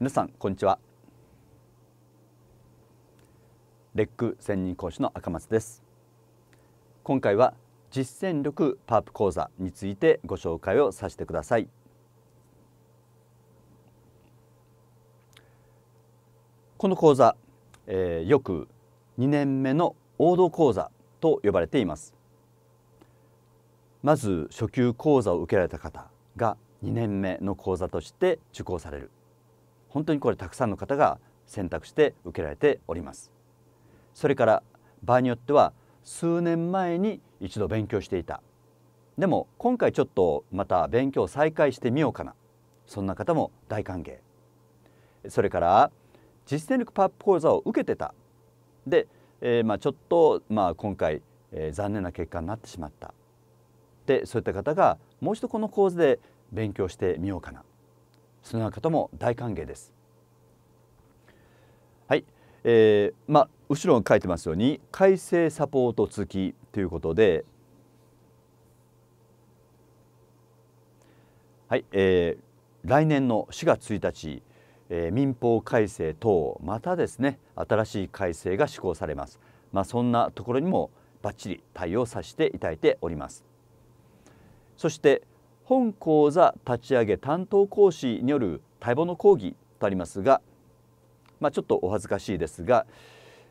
皆さんこんにちはレック専任講師の赤松です今回は実践力パープ講座についてご紹介をさせてくださいこの講座、えー、よく2年目の王道講座と呼ばれていますまず初級講座を受けられた方が2年目の講座として受講される本当にこれたくさんの方が選択して受けられておりますそれから場合によっては数年前に一度勉強していたでも今回ちょっとまた勉強を再開してみようかなそんな方も大歓迎それから実践力パップ講座を受けてたで、えー、まあちょっと、まあ、今回、えー、残念な結果になってしまったでそういった方がもう一度この講座で勉強してみようかなその方も大歓迎です。はい、えー、まあ後ろに書いてますように改正サポート付きということで、はいえー、来年の4月1日、えー、民法改正等またですね新しい改正が施行されます。まあそんなところにもバッチリ対応させていただいております。そして本講座立ち上げ担当講師による待望の講義とありますが、まあ、ちょっとお恥ずかしいですが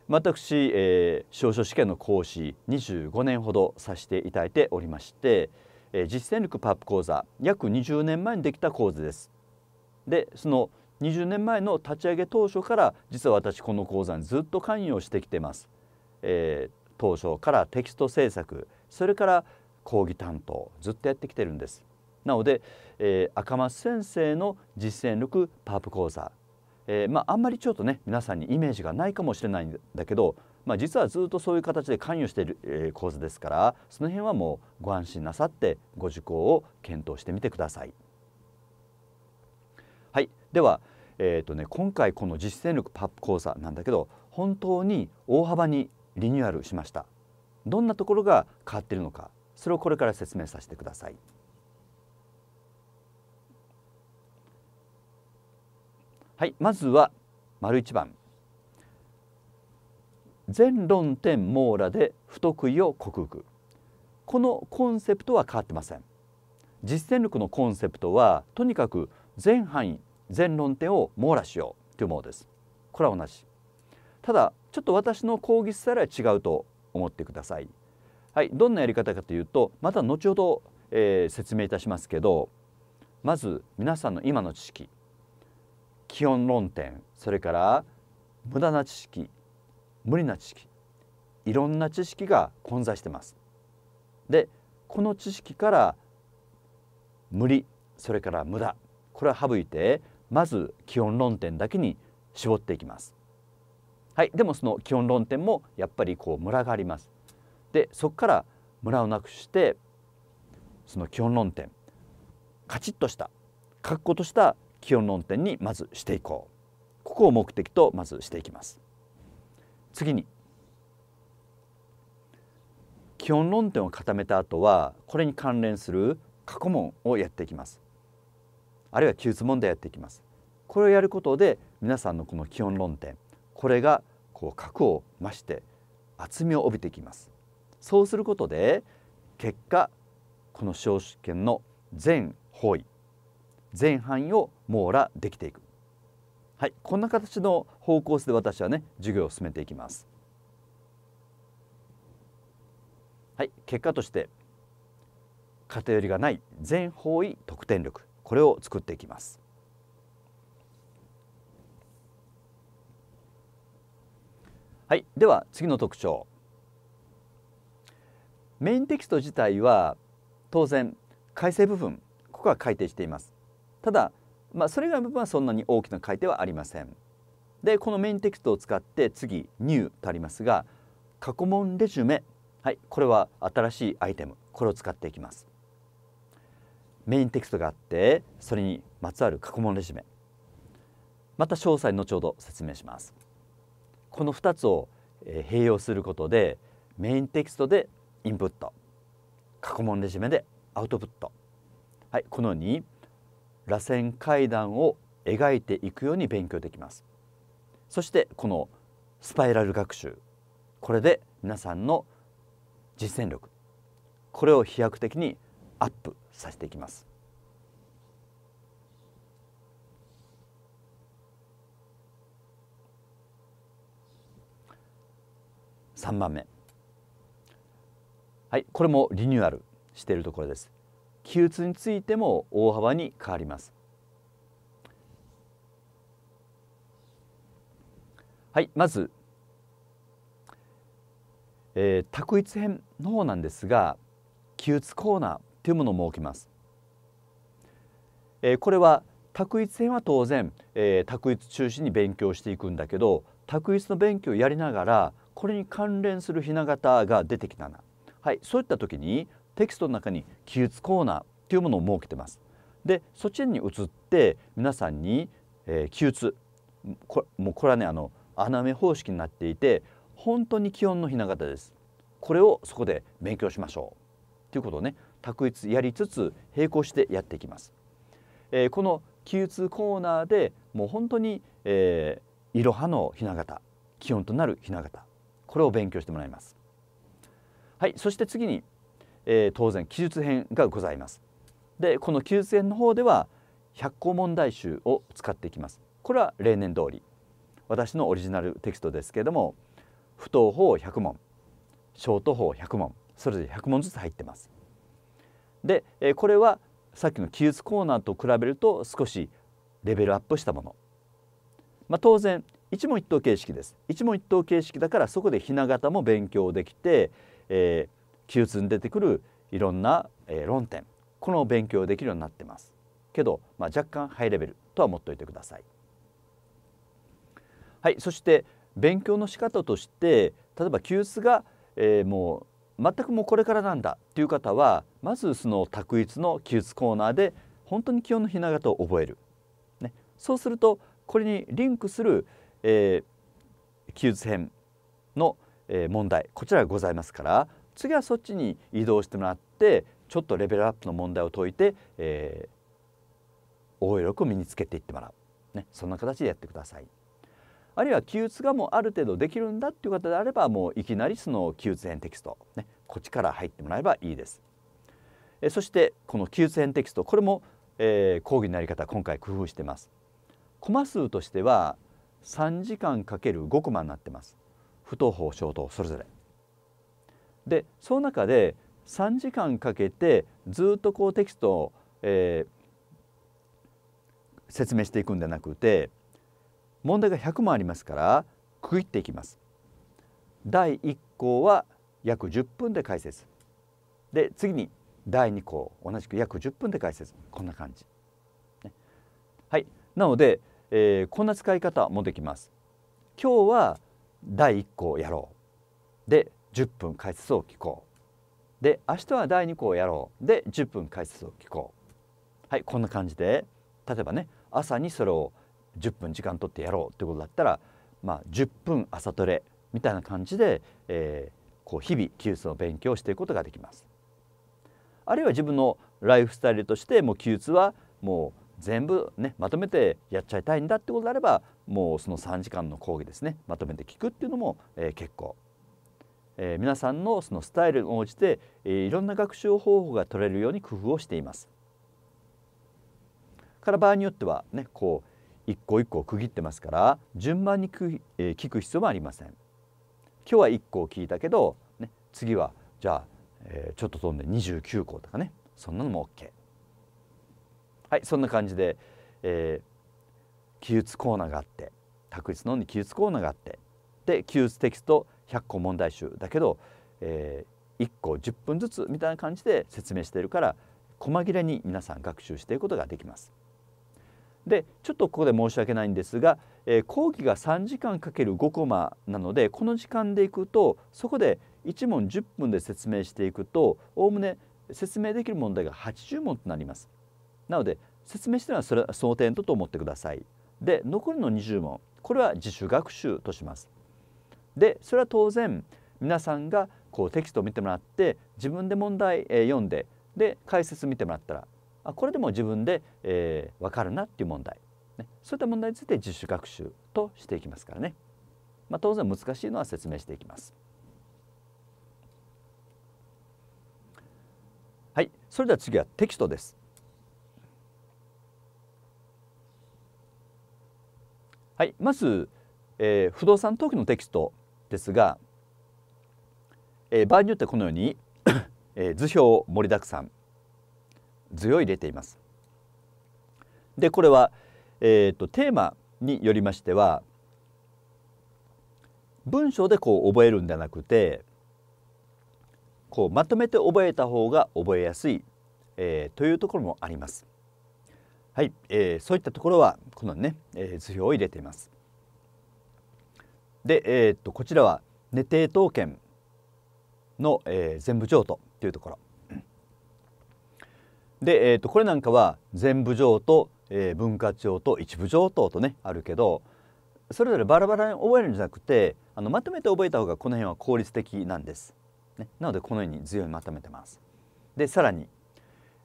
私、えー、証書試験の講師25年ほどさせていただいておりまして、えー、実践力パップ講座約20年前にできた講座です。でその20年前の立ち上げ当初から実は私この講座にずっと関与してきてます。えー、当初からテキスト制作それから講義担当ずっとやってきてるんです。なので、えー、赤松先生の実践力パープ講座、えー、まあ、あんまりちょっとね皆さんにイメージがないかもしれないんだけど、まあ、実はずっとそういう形で関与している、えー、講座ですからその辺はもうご安心なさってご受講を検討してみてください。はい、では、えーとね、今回この実践力パップ講座なんだけど本当に大幅にリニューアルしました。どんなところが変わっているのかそれをこれから説明させてください。はいまずは丸一番全論点網羅で不得意を克服このコンセプトは変わってません実践力のコンセプトはとにかく全範囲全論点を網羅しようというものですこれは同じただちょっと私の講義スらは違うと思ってくださいはいどんなやり方かというとまた後ほど、えー、説明いたしますけどまず皆さんの今の知識基本論点それから無駄な知識無理な知識いろんな知識が混在してます。でこの知識から無理それから無駄これは省いてまず基本論点だけに絞っていきます。はい、でもその基本論点もやっぱりこうムラがあります。でそこからムラをなくしてその基本論点カチッとした確固とした基本論点にまずしていこうここを目的とまずしていきます次に基本論点を固めた後はこれに関連する過去問をやっていきますあるいは記述問題やっていきますこれをやることで皆さんのこの基本論点これがこう核を増して厚みを帯びていきますそうすることで結果この司法試験の全方位前半を網羅できていくはいこんな形の方向性で私はね授業を進めていきますはい結果として偏りがない全方位得点力これを作っていきますはいでは次の特徴メインテキスト自体は当然改正部分ここは改定していますただ、まあ、それ以外の部分はそんなに大きな改定はありません。でこのメインテキストを使って次「ニュ w とありますが過去問レジュメ、はい、これは新しいアイテムこれを使っていきます。メインテキストがあってそれにまつわる過去問レジュメまた詳細後ほど説明します。この2つを併用することでメインテキストでインプット過去問レジュメでアウトプット、はい、このように螺旋階段を描いていくように勉強できますそしてこのスパイラル学習これで皆さんの実践力これを飛躍的にアップさせていきます3番目はいこれもリニューアルしているところです気鬱についても大幅に変わります。はい、まず、えー、択一編の方なんですが気鬱コーナーというものを設けます。えー、これは択一編は当然、えー、択一中心に勉強していくんだけど択一の勉強をやりながらこれに関連するひな形が出てきたな、はい、そういった時にテキストの中に記述コーナーというものを設けてます。でそちらに移って皆さんに、えー、記述これもうこれはねあの穴埋め方式になっていて本当に基本のひな形です。これをそこで勉強しましょうということをね択一やりつつ並行してやっていきます。えー、この記述コーナーでもう本当に、えー、いろはのひな形気温となるひな形これを勉強してもらいます。はいそして次にえー、当然記述編がございます。でこの記述編の方では百項問題集を使っていきます。これは例年通り私のオリジナルテキストですけれども不等法100問ショート法100問それぞれ100問ずつ入ってます。で、えー、これはさっきの記述コーナーと比べると少しレベルアップしたもの。まあ、当然一問一答形式です一問一答形式だからそこでひな形も勉強できて、えー、記述に出てくるいろんな、えー、論点この勉強できるようになってますけど、まあ、若干ハイレベルとは思っておいてください。はい、そして勉強の仕方として例えば記述が、えー、もう全くもうこれからなんだっていう方はまずその択一の記述コーナーで本当に基本のひな形を覚える、ね、そうするとこれにリンクする、えー、記述編の、えー、問題こちらがございますから次はそっちに移動してもらってちょっとレベルアップの問題を解いて、えー、応用力を身につけていってもらう、ね、そんな形でやってください。あるいは記述がもうある程度できるんだっていう方であればもういきなりその記述編テキスト、ね、こっちから入ってもらえばいいです。えそしてこの記述編テキストこれも、えー、講義のやり方今回工夫してます。コマ数としては3時間かける5コマになってます。不等法小等それぞれ。でその中で3時間かけてずっとこうテキストを、えー、説明していくんじゃなくて問題が100もありますから区切っていきます。第1項は約10分で解説で次に第2項同じく約10分で解説こんな感じ。ね、はいなので、えー、こんな使い方もできます。今日は第1項やろうで10分解説を聞こうで明日は第2項をやろうで10分解説を聞こうはいこんな感じで例えばね朝にそれを10分時間とってやろうってことだったら、まあ、10分朝トレみたいな感じで、えー、こう日々技術の勉強をしていくことができます。あるいは自分のライフスタイルとしてもう技術はもう全部ねまとめてやっちゃいたいんだってことであればもうその3時間の講義ですねまとめて聞くっていうのも、えー、結構えー、皆さんのそのスタイルに応じて、えー、いろんな学習方法が取れるように工夫をしています。から場合によってはねこう一個一個区切ってますから順番にく、えー、聞く必要もありません。今日は1個聞いたけど、ね、次はじゃあ、えー、ちょっと飛んで29個とかねそんなのも OK。はいそんな感じで、えー、記述コーナーがあって卓一の記述コーナーがあってで記述テキスト100個問題集だけど、えー、1個10分ずつみたいな感じで説明しているから細切れに皆さん学習していくことができます。でちょっとここで申し訳ないんですが、えー、講義が3時間かける5コマなのでこの時間でいくとそこで1問10分で説明していくとおおむね説明できる問題が80問となります。なので説明してるのはそれその点とと思ってください。で残りの20問これは自主学習とします。でそれは当然皆さんがこうテキストを見てもらって自分で問題、え読んでで解説見てもらったらあこれでも自分で、えー、分かるなっていう問題、ね、そういった問題について自主学習としていきますからね、まあ、当然難しいのは説明していきます。はい、それでは次はテキストです。はい、まず、えー、不動産登記のテキストですが、えー、場合によってはこのように、えー、図表盛りだくさん図を入れています。でこれは、えーと、テーマによりましては文章でこう覚えるんじゃなくてこうまとめて覚えた方が覚えやすい、えー、というところもあります。はい、えー、そういったところはこのね、えー、図表を入れています。で、えー、っとこちらは、ね、帝東圏の、えー、全部譲渡というところで、えー、っとこれなんかは全部譲渡、えー、文化庁と一部譲渡とねあるけどそれぞれバラバラに覚えるんじゃなくてあのまとめて覚えた方がこの辺は効率的なんです。ね、なのでこのように強いまとめてます。でさらに、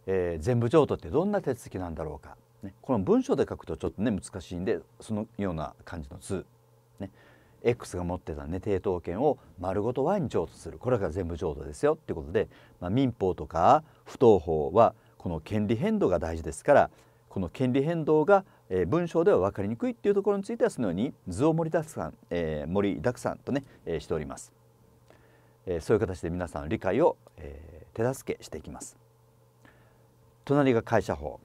えー、全部譲渡ってどんな手続きなんだろうか、ね、この文章で書くとちょっとね難しいんでそのような感じの図 X が持ってたね抵当権を丸ごと Y に譲渡するこれが全部譲渡ですよっていうことで、まあ、民法とか不当法はこの権利変動が大事ですからこの権利変動が、えー、文章では分かりにくいっていうところについてはそのように図を盛りだくさん、えー、盛りだくさんとね、えー、しております、えー、そういう形で皆さんの理解を、えー、手助けしていきます隣が会社法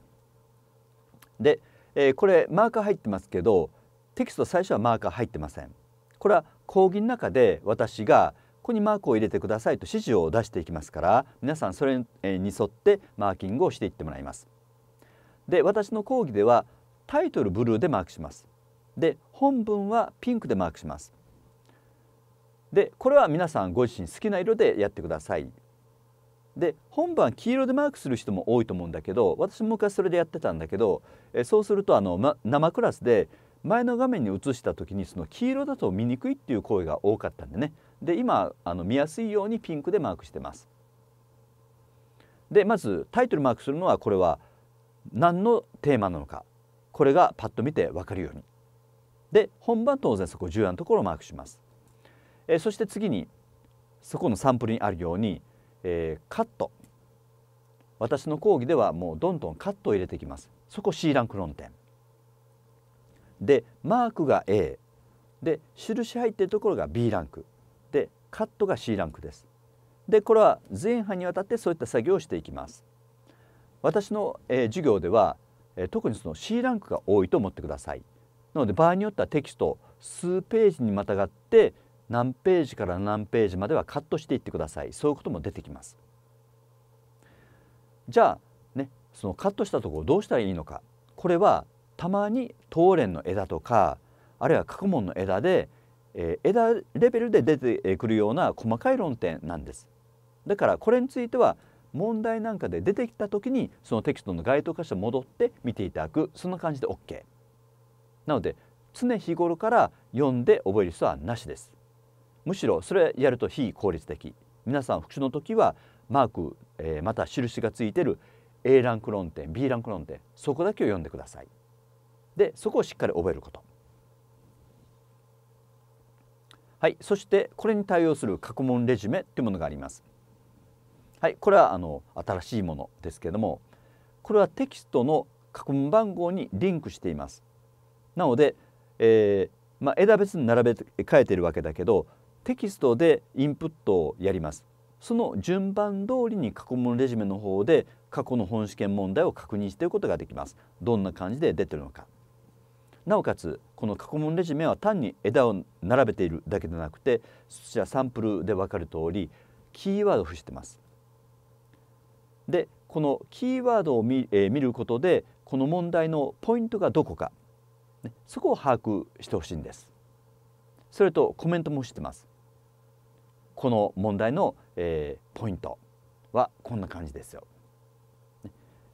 で、えー、これマーカー入ってますけどテキスト最初はマーカー入ってませんこれは講義の中で私がここにマークを入れてくださいと指示を出していきますから皆さんそれに沿ってマーキングをしていってもらいます。で私の講義ではタイトルブルーでマークします。で本文はピンクでマークします。でこれは皆さんご自身好きな色でやってください。で本番黄色でマークする人も多いと思うんだけど私も昔それでやってたんだけどえそうするとあの、ま、生クラスで前の画面に移した時にその黄色だと見にくいっていう声が多かったんでねで今あの見やすいようにピンクでマークしてます。でまずタイトルマークするのはこれは何のテーマなのかこれがパッと見て分かるようにで本番当然そこ重要なところをマークします。えそして次にそこのサンプルにあるように、えー、カット私の講義ではもうどんどんカットを入れていきます。そこ C ランク論点でマークが A で印入っているところが B ランクでカットが C ランクですでこれは前半にわたってそういった作業をしていきます私の、えー、授業では、えー、特にその C ランクが多いと思ってくださいなので場合によってはテキスト数ページにまたがって何ページから何ページまではカットしていってくださいそういうことも出てきますじゃあねそのカットしたところどうしたらいいのかこれはたまにトーレンの枝とかあるいは過去問の枝で、えー、枝レベルで出てくるような細かい論点なんです。だからこれについては問題なんかで出てきた時にそのテキストの該当箇所戻って見ていただくそんな感じで OK。なので常日頃から読んで覚える人はなしです。むしろそれやると非効率的。皆さん復習の時はマーク、えー、また印がついてる A ランク論点 B ランク論点そこだけを読んでください。でそこをしっかり覚えることはいそしてこれに対応する過去問レジュメというものがありますはいこれはあの新しいものですけれどもこれはテキストの過去問番号にリンクしていますなので、えー、まあ、枝別に並べて書いてるわけだけどテキストでインプットをやりますその順番通りに過去問レジュメの方で過去の本試験問題を確認していくことができますどんな感じで出てるのかなおかつこの過去問レジュメは単に枝を並べているだけでなくてそちらサンプルで分かる通りキーワードを付してます。でこのキーワードを見,、えー、見ることでこの問題のポイントがどこか、ね、そこを把握してほしいんです。それとコメントもしてます。この問題の、えー、ポイントはこんな感じですよ。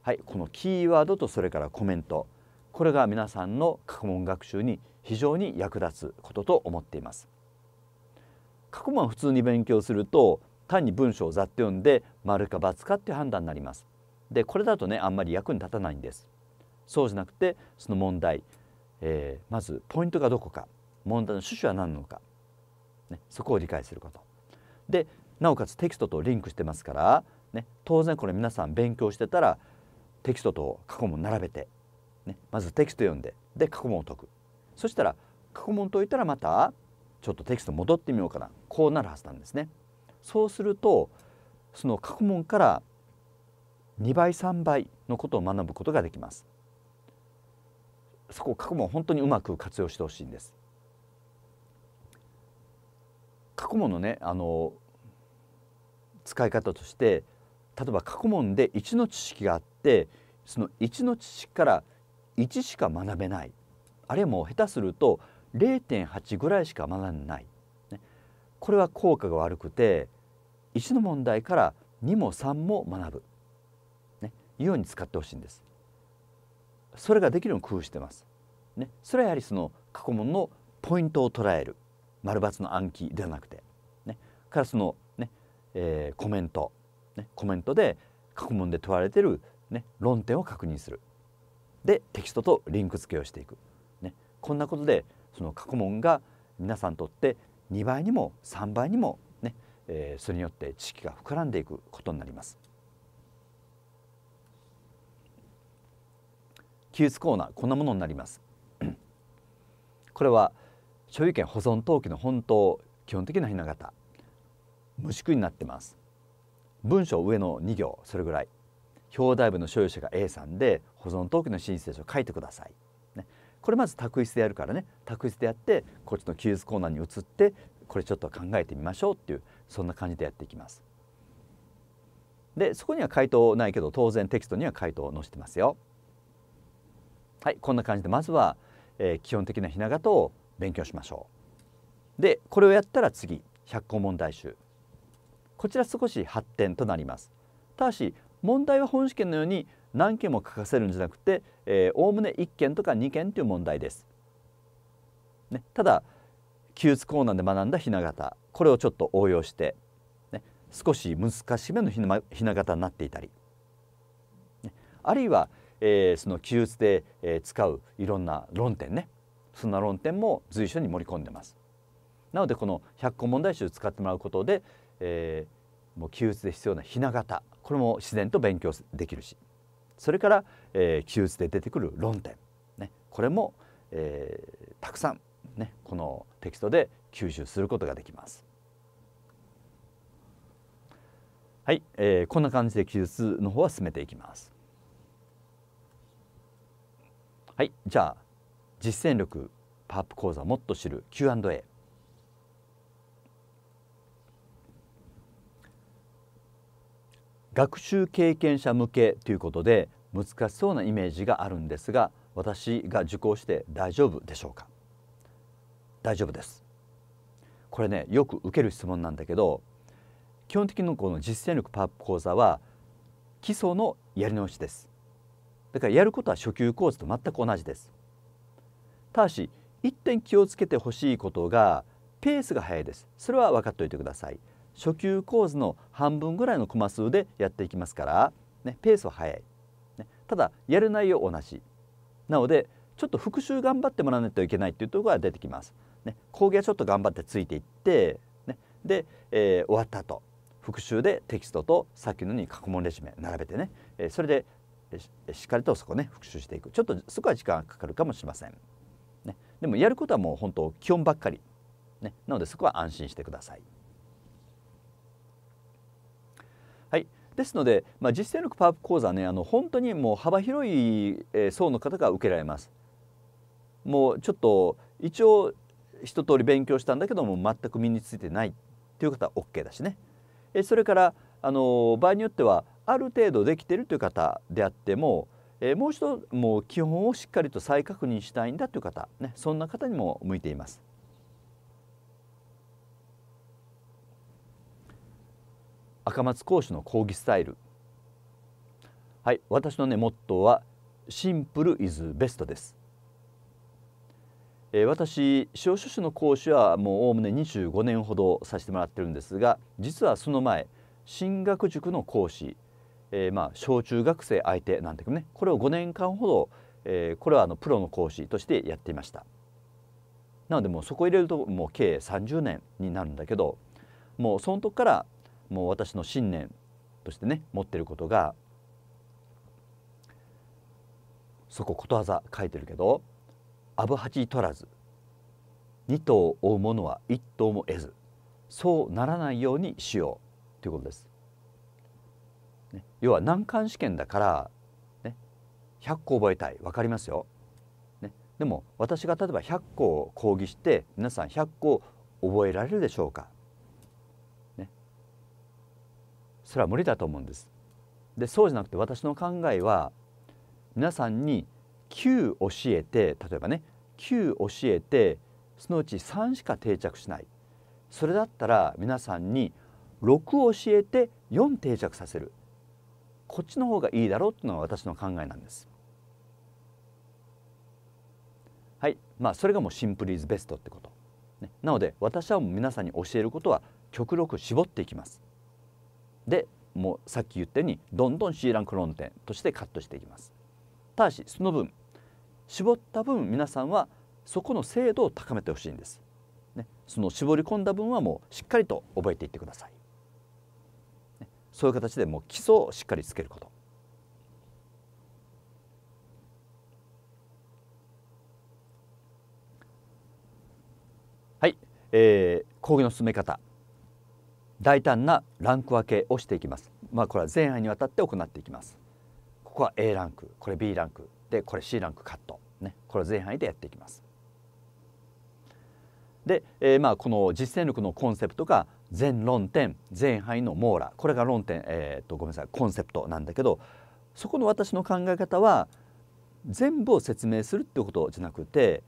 はい、このキーワードとそれからコメントこれが皆さんの過去問学習に非常に役立つことと思っています過去問は普通に勉強すると単に文章をざっと読んで丸か×かっていう判断になりますでこれだとねあんまり役に立たないんですそうじゃなくてその問題、えー、まずポイントがどこか問題の趣旨は何なのか、ね、そこを理解することでなおかつテキストとリンクしてますから、ね、当然これ皆さん勉強してたらテキストと過去問並べてね、まずテキスト読んでで過去問を解くそしたら過去問解いたらまたちょっとテキスト戻ってみようかなこうなるはずなんですね。そうするとその過去問から2倍3倍のことを学ぶことができます。そこ過去問本当にうまく活用してほしいんです。過去問のねあの使い方として例えば過去問で1の知識があってその1の知識から1しか学べないあるいはもう下手すると0.8ぐらいしか学んない、ね、これは効果が悪くて1の問題から2も3も学ぶ、ね、いうように使ってほしいんです。それができるように工夫してます。ね、それはやはりその過去問のポイントを捉える丸抜の暗記ではなくて、ね、からそのね、ねえー、コメント、ね、コメントで過去問で問われてる、ね、論点を確認するでテキストとリンク付けをしていく、ね、こんなことでその過去問が皆さんにとって2倍にも3倍にもね、えー、それによって知識が膨らんでいくことになります。記スコーナーこんなものになります。これは所有権保存登記の本当基本的な雛形無縮になってます。文章上の2行それぐらい表題部の所有者が A さんで保存登記の申請書を書いてください。ね、これまず託室でやるからね託室でやってこっちの記述コーナーに移ってこれちょっと考えてみましょうっていうそんな感じでやっていきます。でそこには回答ないけど当然テキストには回答を載せてますよ。はいこんな感じでまずは、えー、基本的なひな形を勉強しましょう。でこれをやったら次100項問題集こちら少し発展となります。ただし問題は本試験のように何件も書かせるんじゃなくてえお概ね1件とか2件という問題です。ね、ただ記述コーナーで学んだ雛形これをちょっと応用して、ね、少し難しめのひなひな形になっていたり、ね、あるいは、えー、その記述で、えー、使ういろんな論点ねそんな論点も随所に盛り込んでます。なのでこの100個問題集使ってもらうことで、えもう記述で必要な雛形これも自然と勉強できるしそれから、えー、記述で出てくる論点、ね、これも、えー、たくさん、ね、このテキストで吸収することができます。はい、えー、こんな感じで記述の方は進めていきます。はい、じゃあ実践力パープ講座もっと知る Q&A 学習経験者向けということで難しそうなイメージがあるんですが私が受講して大丈夫でしょうか大丈夫ですこれねよく受ける質問なんだけど基本的にこの実践力パワーアップ講座は基礎のやり直しですだからやることは初級講座と全く同じですただし一点気をつけてほしいことがペースが速いですそれは分かっておいてください初級構図の半分ぐらいのコマ数でやっていきますから、ね、ペースは速い、ね、ただやる内容同じなのでちょっと復習頑張ってもらわないといけないっていうところが出てきます。ね、講義はちょっと頑張ってついていって、ね、で、えー、終わった後復習でテキストとさっきのように過去問レジュメ並べてね、えー、それでしっかりとそこね復習していくちょっとそこは時間かかるかもしれません、ね、でもやることはもう本当基本ばっかり、ね、なのでそこは安心してください。ですので、まあ、実践力パワーアップ講座ねあの本当にもう幅広い層の方が受けられます。もうちょっと一応一通り勉強したんだけども全く身についてないという方は OK だしねそれからあの場合によってはある程度できてるという方であってももう一度もう基本をしっかりと再確認したいんだという方、ね、そんな方にも向いています。赤松講師の講義スタイルはい私のねモットーはシンプルイズベストです、えー、私司書士の講師はもうおおむね25年ほどさせてもらってるんですが実はその前進学塾の講師、えー、まあ小中学生相手なんてねこれを5年間ほど、えー、これはあのプロの講師としてやっていましたなのでもうそこ入れるともう計30年になるんだけどもうその時からもう私の信念としてね持ってることがそこことわざ書いてるけど「アブハチ取らず二頭を追う者は一頭も得ずそうならないようにしよう」ということです。ね、要は難関試験だから、ね、100個覚えたい分かりますよ。ね、でも私が例えば100個講義して皆さん100個覚えられるでしょうかそれは無理だと思うんです。でそうじゃなくて私の考えは皆さんに9教えて例えばね9教えてそのうち3しか定着しないそれだったら皆さんに6教えて4定着させるこっちの方がいいだろうというのが私の考えなんです。はいまあそれがもうシンプルイズベストってこと。ね、なので私は皆さんに教えることは極力絞っていきます。でもうさっき言ったようにどんどん C ランク論点としてカットしていきますただしその分絞った分皆さんはそこの精度を高めてほしいんです、ね、その絞り込んだ分はもうしっかりと覚えていってください、ね、そういう形でもう基礎をしっかりつけることはい、えー、講義の進め方大胆なランク分けをしていきます。まあ、これは前半にわたって行っていきます。ここは A ランク、これ B ランク、でこれ C ランクカット、ね、これ前半でやっていきます。で、えー、まあこの実践力のコンセプトが全論点前半の網羅これが論点、えー、っとごめんなさいコンセプトなんだけどそこの私の考え方は全部を説明するっていうことじゃなくて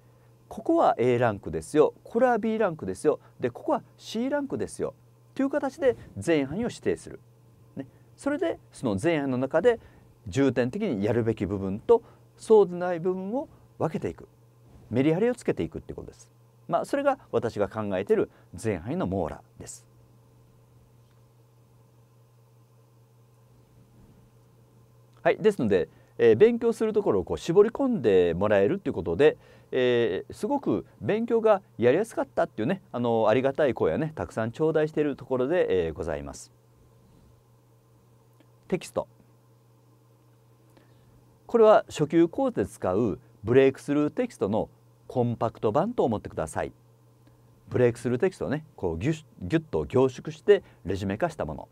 ここは A ランクですよこれは B ランクですよでここは C ランクですよという形で前半を指定する、ね、それでその前半の中で重点的にやるべき部分とそうでない部分を分けていくメリハリをつけていくってことです。まあ、それが私が考えている前半の網羅です。はい、ですので、えー、勉強するところをこう絞り込んでもらえるということで、えー、すごく勉強がやりやすかったっていうねあのありがたい声をねたくさん頂戴しているところで、えー、ございます。テキストこれは初級講座で使うブレイクスルーテキストのコンパクト版と思ってください。ブレイクスルーテキストをねこうギュギュッと凝縮してレジュメ化したもの。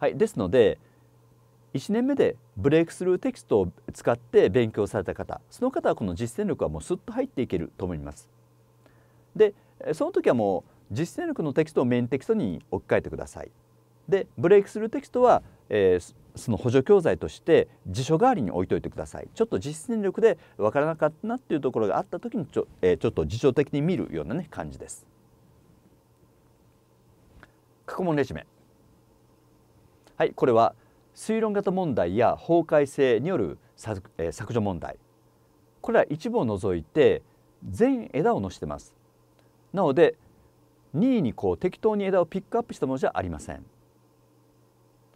はい、ですので1年目でブレイクスルーテキストを使って勉強された方その方はこの実践力はもうすっと入っていけると思います。でその時はもう実践力のテキストをメインテキストに置き換えてください。でブレイクスルーテキストは、えー、その補助教材として辞書代わりに置いといてくださいちょっと実践力で分からなかったなっていうところがあった時にちょ,、えー、ちょっと辞書的に見るようなね感じです。過去問レジュメはいこれは推論型問題や法改正による削除問題これは一部を除いて全枝を載せてますなので任意にこう適当に枝をピックアップしたものじゃありません、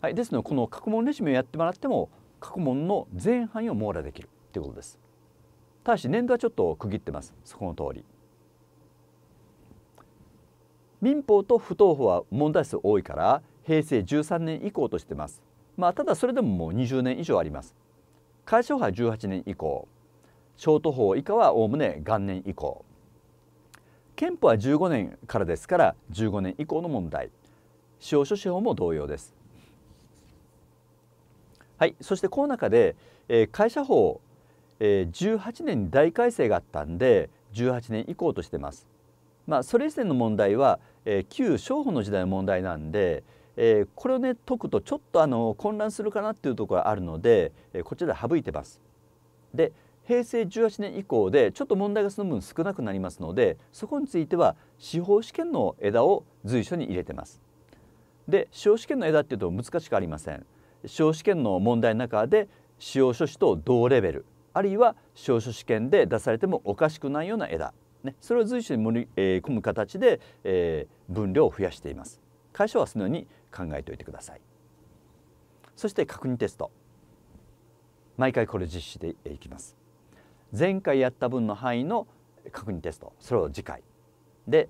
はい、ですのでこの過去問レシピをやってもらっても過去問の前半を網羅できるということですただし年度はちょっと区切ってますそこの通り民法と不当法は問題数多いから平成13年以降としてますまあ、ただそれでももう20年以上あります。海法は18年以降小途法以下はおおむね元年以降憲法は15年からですから15年以降の問題司法書士法も同様です。はい、そしてこの中で、えー、会社法、えー、18年に大改正があったんで18年以降としてます。まあ、それ以前の問題は、えー、旧商法の時代の問題なんで、えー、これをね解くとちょっとあの混乱するかなっていうところがあるので、えー、こちらで省いてます。で平成18年以降でちょっと問題がその分少なくなりますのでそこについては司法試験の枝を随所に入れてます。で司法試験の枝っていうと難しくありません。司法試験の問題の中で司法書士と同レベルあるいは司法書試験で出されてもおかしくないような枝、ね、それを随所に盛り込む形で、えー、分量を増やしています。会社はそのように考えておいてくださいそして確認テスト毎回これ実施していきます前回やった分の範囲の確認テストそれを次回で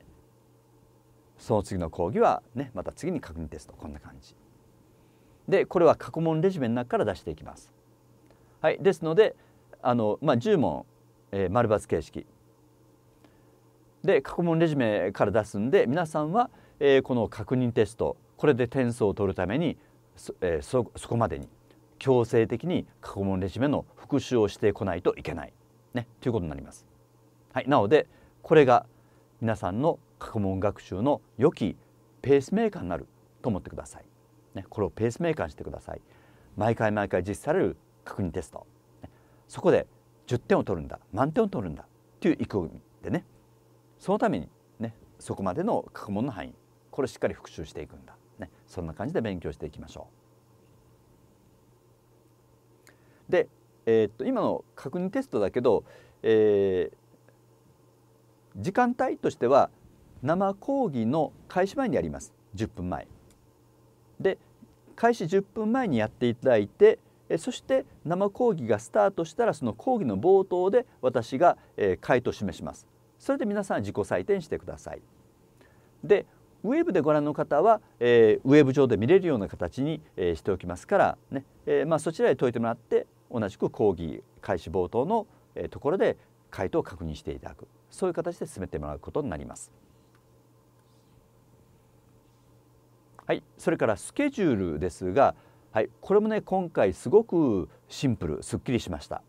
その次の講義はねまた次に確認テストこんな感じでこれは過去問レジュメの中から出していきますはいですのであの、まあ、10問、えー、丸抜形式で過去問レジュメから出すんで皆さんは、えー、この確認テストこれで点数を取るためにそ,、えー、そそこまでに強制的に過去問レジュメの復習をしてこないといけない、ね、ということになります。はい、なのでこれが皆さんの過去問学習の良きペースメーカーになると思ってください。ね、これをペースメーカーにしてください。毎回毎回実施される確認テスト、ね、そこで10点を取るんだ満点を取るんだという意気込みでねそのためにねそこまでの過去問の範囲これをしっかり復習していくんだね、そんな感じで勉強していきましょう。で、えー、っと今の確認テストだけど、えー、時間帯としては生講義の開始前にやります10分前。で開始10分前にやっていただいてそして生講義がスタートしたらその講義の冒頭で私が回答を示します。それで皆さん自己採点してください。でウェブでご覧の方は、えー、ウェブ上で見れるような形に、えー、しておきますからね、えー、まあ、そちらへ解いてもらって同じく講義開始冒頭の、えー、ところで回答を確認していただくそういう形で進めてもらうことになります。はい、それからスケジュールですが、はい、これもね今回すごくシンプルすっきりしました。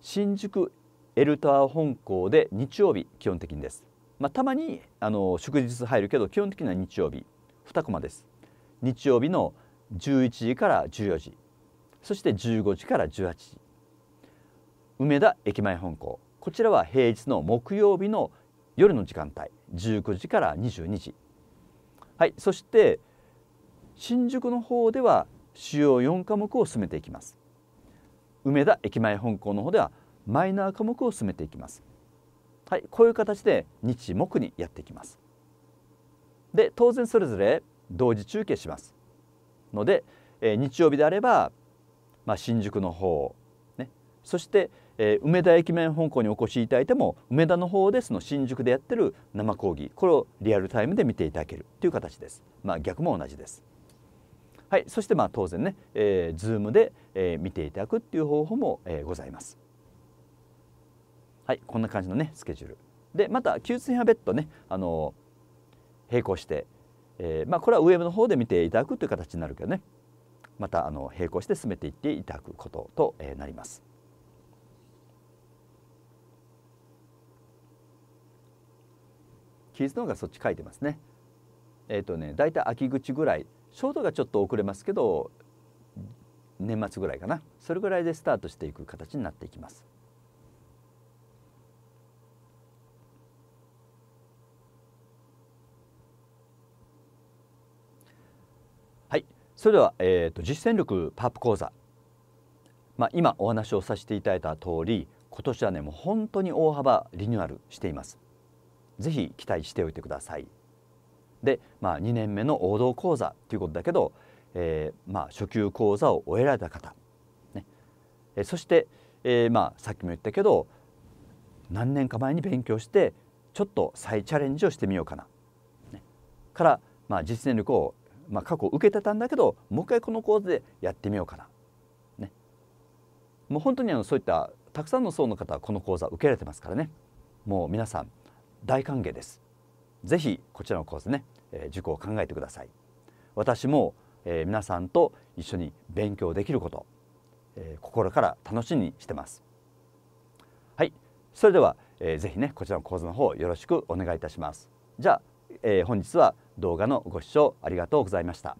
新宿エルタワー本校で日曜日基本的にです。まあ、たまにあの祝日入るけど基本的には日曜日2コマです日曜日の11時から14時そして15時から18時梅田駅前本校こちらは平日の木曜日の夜の時間帯19時から22時はいそして新宿の方では主要4科目を進めていきます梅田駅前本校の方ではマイナー科目を進めていきますはい、こういう形で日木にやっていきます。で当然それぞれ同時中継しますので、えー、日曜日であれば、まあ、新宿の方、ね、そして、えー、梅田駅面本校にお越しいただいても梅田の方でその新宿でやってる生講義これをリアルタイムで見ていただけるという形です。まあ、逆も同じです。はい、そしてまあ当然ね、えー、Zoom で、えー、見ていただくっていう方法も、えー、ございます。はいこんな感じのねスケジュールでまた休日編は別途ねあの並行して、えー、まあ、これはウェブの方で見ていただくという形になるけどねまたあの並行して進めていっていただくことと、えー、なります。期日の方がそっち書いてますね。えっ、ー、とねだいたい秋口ぐらいショートがちょっと遅れますけど年末ぐらいかなそれぐらいでスタートしていく形になっていきます。それでは、えーと、実践力パープ講座、まあ、今お話をさせていただいた通り今年はねもう本当に大幅リニューアルしています。ぜひ期待しておいてください。で、まあ、2年目の王道講座ということだけど、えー、まあ、初級講座を終えられた方、ね、えそして、えー、まあ、さっきも言ったけど何年か前に勉強してちょっと再チャレンジをしてみようかな、ね、から、まあ、実践力をまあ、過去受けてたんだけどもう一回この構図でやってみようかな。ね、もう本当にあのそういったたくさんの層の方はこの講座受けられてますからねもう皆さん大歓迎です。ぜひこちらの講座ね、えー、受講を考えてください。私も、えー、皆さんと一緒に勉強できること、えー、心から楽しみにしてます。はい、それでは、えー、ぜひねこちらの講座の方よろしくお願いいたします。じゃあ、えー、本日は動画のご視聴ありがとうございました。